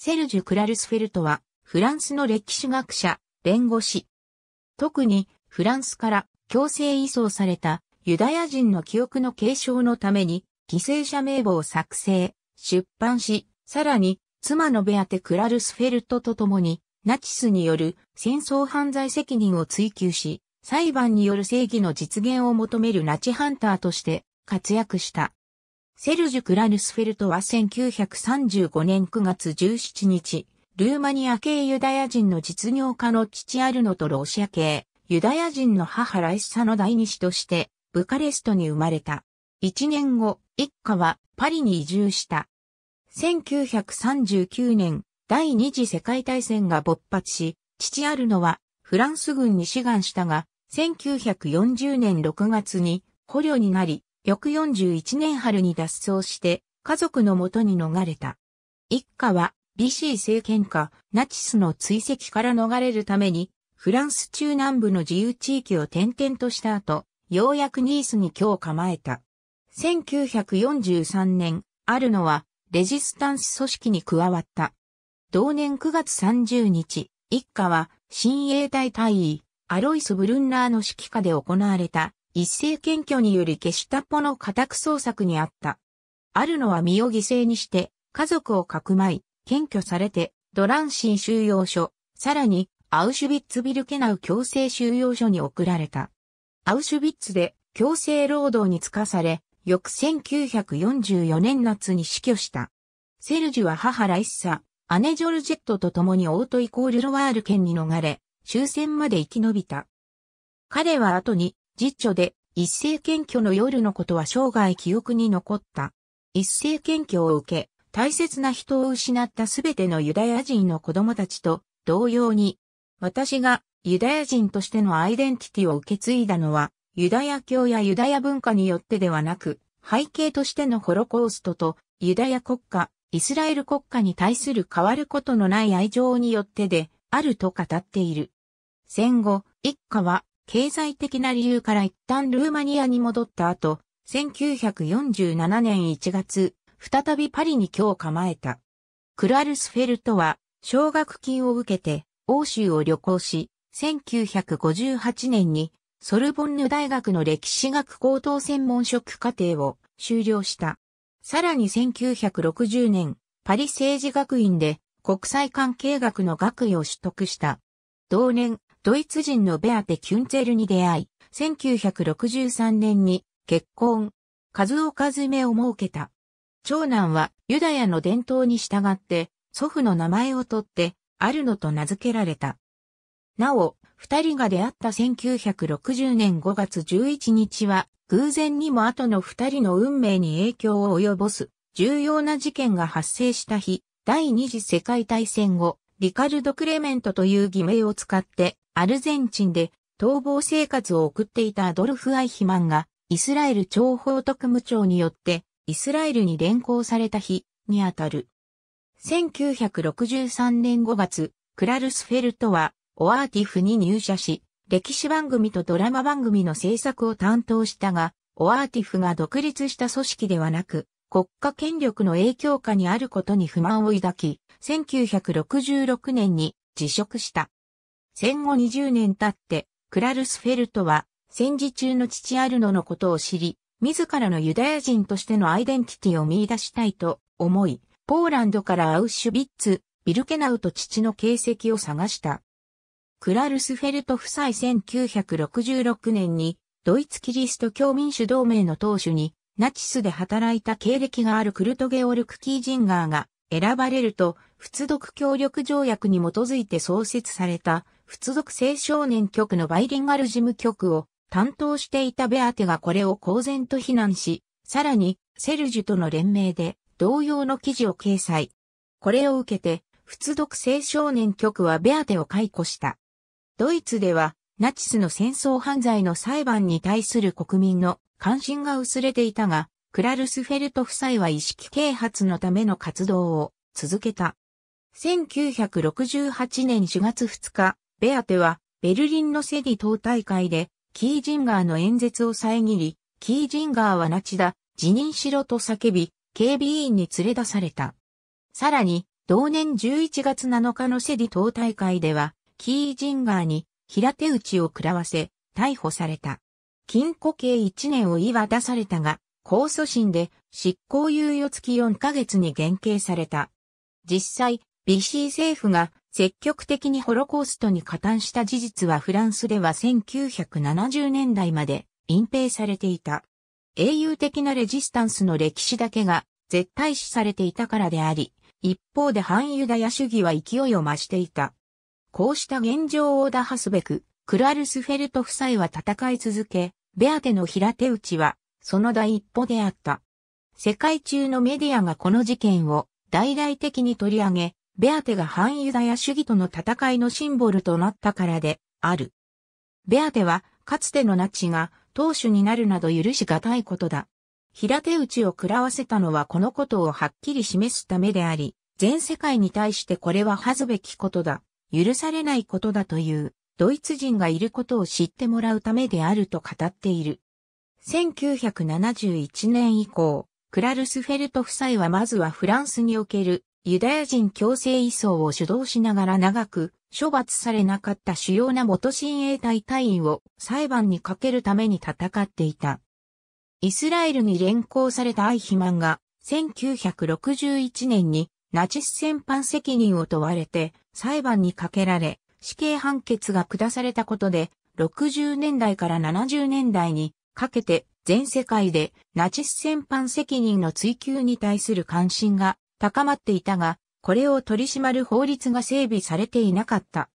セルジュ・クラルスフェルトは、フランスの歴史学者、弁護士。特に、フランスから強制移送されたユダヤ人の記憶の継承のために、犠牲者名簿を作成、出版し、さらに、妻のベアテ・クラルスフェルトと共に、ナチスによる戦争犯罪責任を追求し、裁判による正義の実現を求めるナチハンターとして活躍した。セルジュ・クラヌスフェルトは1935年9月17日、ルーマニア系ユダヤ人の実業家の父アルノとロシア系、ユダヤ人の母ライッサの第二子として、ブカレストに生まれた。一年後、一家はパリに移住した。1939年、第二次世界大戦が勃発し、父アルノはフランス軍に志願したが、1940年6月に捕虜になり、翌41年春に脱走して、家族のもとに逃れた。一家は、BC 政権下、ナチスの追跡から逃れるために、フランス中南部の自由地域を転々とした後、ようやくニースに今日構えた。1943年、あるのは、レジスタンス組織に加わった。同年9月30日、一家は、親衛隊隊員、アロイス・ブルンナーの指揮下で行われた、一斉検挙により消したポの家宅捜索にあった。あるのは身を犠牲にして、家族をかくまい、検挙されて、ドランシン収容所、さらに、アウシュビッツビルケナウ強制収容所に送られた。アウシュビッツで強制労働につかされ、翌1944年夏に死去した。セルジュは母ライッサ、姉ジョルジェットと共にオートイコールロワール県に逃れ、終戦まで生き延びた。彼は後に実著で、一斉検挙の夜のことは生涯記憶に残った。一斉検挙を受け、大切な人を失ったすべてのユダヤ人の子供たちと同様に、私がユダヤ人としてのアイデンティティを受け継いだのは、ユダヤ教やユダヤ文化によってではなく、背景としてのホロコーストとユダヤ国家、イスラエル国家に対する変わることのない愛情によってで、あると語っている。戦後、一家は経済的な理由から一旦ルーマニアに戻った後、1947年1月、再びパリに今日構えた。クラルスフェルトは、奨学金を受けて、欧州を旅行し、1958年に、ソルボンヌ大学の歴史学高等専門職課程を修了した。さらに1960年、パリ政治学院で国際関係学の学位を取得した。同年、ドイツ人のベアテ・キュンツェルに出会い、1963年に結婚、数を数めを設けた。長男はユダヤの伝統に従って祖父の名前を取ってアルノと名付けられた。なお、二人が出会った1960年5月11日は偶然にも後の二人の運命に影響を及ぼす重要な事件が発生した日、第二次世界大戦後、リカルド・クレメントという偽名を使って、アルゼンチンで逃亡生活を送っていたアドルフ・アイヒマンが、イスラエル諜報特務庁によって、イスラエルに連行された日にあたる。1963年5月、クラルスフェルトは、オアーティフに入社し、歴史番組とドラマ番組の制作を担当したが、オアーティフが独立した組織ではなく、国家権力の影響下にあることに不満を抱き、1966年に辞職した。戦後20年経って、クラルスフェルトは戦時中の父アルノのことを知り、自らのユダヤ人としてのアイデンティティを見出したいと思い、ポーランドからアウシュビッツ、ビルケナウと父の形跡を探した。クラルスフェルト夫妻1966年に、ドイツキリスト教民主同盟の党首に、ナチスで働いた経歴があるクルトゲオルク・キージンガーが選ばれると、仏読協力条約に基づいて創設された仏属性少年局のバイリンガル事務局を担当していたベアテがこれを公然と非難し、さらにセルジュとの連名で同様の記事を掲載。これを受けて、仏属青少年局はベアテを解雇した。ドイツでは、ナチスの戦争犯罪の裁判に対する国民の関心が薄れていたが、クラルスフェルト夫妻は意識啓発のための活動を続けた。1968年4月2日、ベアテは、ベルリンのセディ党大会で、キージンガーの演説を遮り、キージンガーはナチだ、辞任しろと叫び、警備員に連れ出された。さらに、同年11月7日のセディ党大会では、キージンガーに平手打ちを食らわせ、逮捕された。禁錮刑1年を言い渡されたが、控訴審で執行猶予付き4ヶ月に減刑された。実際、BC 政府が積極的にホロコーストに加担した事実はフランスでは1970年代まで隠蔽されていた。英雄的なレジスタンスの歴史だけが絶対視されていたからであり、一方で反ユダヤ主義は勢いを増していた。こうした現状を打破すべく、クラルスフェルト夫妻は戦い続け、ベアテの平手打ちは、その第一歩であった。世界中のメディアがこの事件を大々的に取り上げ、ベアテが反ユダヤ主義との戦いのシンボルとなったからである。ベアテは、かつてのナチが当主になるなど許しがたいことだ。平手打ちを食らわせたのはこのことをはっきり示すためであり、全世界に対してこれは恥ずべきことだ、許されないことだという、ドイツ人がいることを知ってもらうためであると語っている。1971年以降、クラルスフェルト夫妻はまずはフランスにおけるユダヤ人強制移送を主導しながら長く処罰されなかった主要な元親衛隊隊員を裁判にかけるために戦っていた。イスラエルに連行されたアイヒマンが1961年にナチス戦犯責任を問われて裁判にかけられ死刑判決が下されたことで60年代から70年代にかけて全世界でナチス戦犯責任の追及に対する関心が高まっていたが、これを取り締まる法律が整備されていなかった。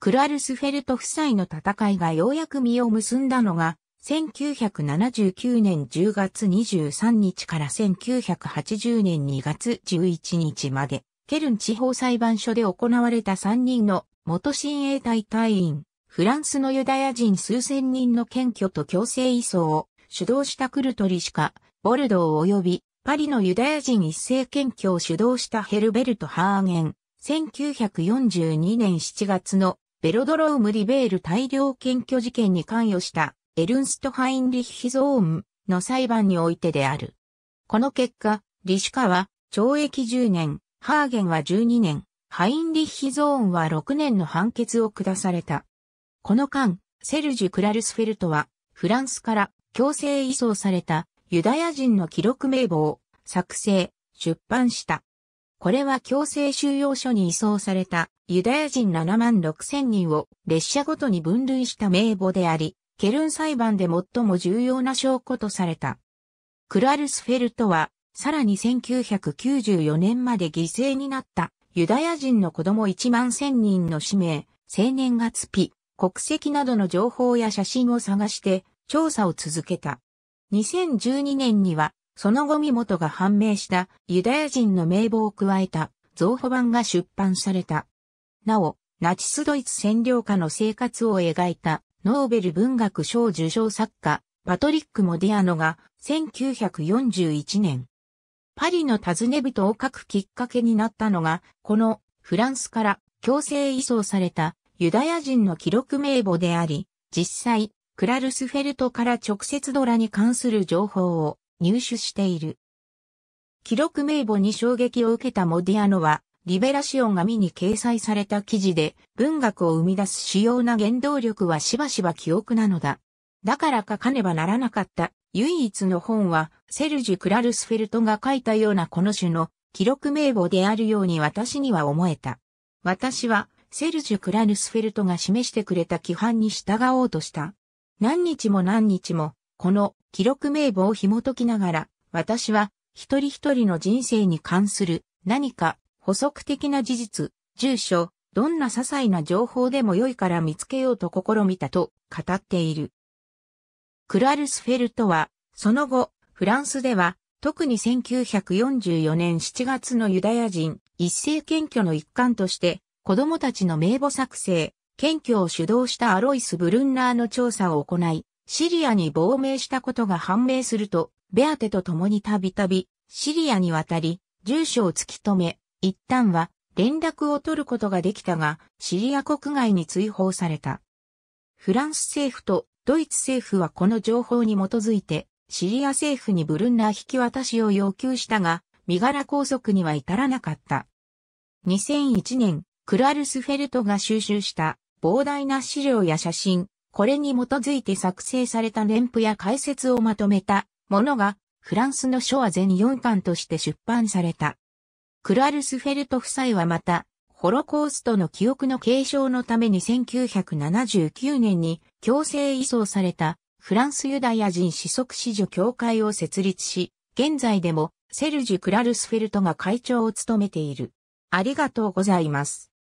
クラルスフェルト夫妻の戦いがようやく実を結んだのが、1979年10月23日から1980年2月11日まで、ケルン地方裁判所で行われた3人の元親衛隊隊員、フランスのユダヤ人数千人の検挙と強制移送を主導したクルトリシカ、ボルドー及びパリのユダヤ人一斉検挙を主導したヘルベルト・ハーゲン、1942年7月のベロドローム・リベール大量検挙事件に関与したエルンスト・ハインリヒ・ゾーンの裁判においてである。この結果、リシュカは懲役10年、ハーゲンは12年、ハインリッヒゾーンは6年の判決を下された。この間、セルジュ・クラルスフェルトは、フランスから強制移送されたユダヤ人の記録名簿を作成、出版した。これは強制収容所に移送されたユダヤ人7万6千人を列車ごとに分類した名簿であり、ケルン裁判で最も重要な証拠とされた。クラルスフェルトは、さらに1994年まで犠牲になったユダヤ人の子供1万千人の氏名、青年月日、国籍などの情報や写真を探して調査を続けた。2012年には、その後身元が判明したユダヤ人の名簿を加えた造語版が出版された。なお、ナチスドイツ占領下の生活を描いたノーベル文学賞受賞作家パトリック・モディアノが1941年、パリの尋ね人を書くきっかけになったのが、このフランスから強制移送されたユダヤ人の記録名簿であり、実際、クラルスフェルトから直接ドラに関する情報を入手している。記録名簿に衝撃を受けたモディアノは、リベラシオン紙に掲載された記事で、文学を生み出す主要な原動力はしばしば記憶なのだ。だから書かねばならなかった唯一の本は、セルジュ・クラルスフェルトが書いたようなこの種の記録名簿であるように私には思えた。私は、セルジュ・クラルスフェルトが示してくれた規範に従おうとした。何日も何日も、この記録名簿を紐解きながら、私は一人一人の人生に関する何か補足的な事実、住所、どんな些細な情報でも良いから見つけようと試みたと語っている。クラルスフェルトは、その後、フランスでは、特に1944年7月のユダヤ人一斉検挙の一環として、子供たちの名簿作成、検挙を主導したアロイス・ブルンナーの調査を行い、シリアに亡命したことが判明すると、ベアテと共にたびたび、シリアに渡り、住所を突き止め、一旦は連絡を取ることができたが、シリア国外に追放された。フランス政府とドイツ政府はこの情報に基づいて、シリア政府にブルンナー引き渡しを要求したが、身柄拘束には至らなかった。2001年、クラルスフェルトが収集した膨大な資料や写真、これに基づいて作成された連譜や解説をまとめたものが、フランスの書は全4巻として出版された。クラルスフェルト夫妻はまた、ホロコーストの記憶の継承のために1979年に強制移送されたフランスユダヤ人子息子女協会を設立し、現在でもセルジュ・クラルスフェルトが会長を務めている。ありがとうございます。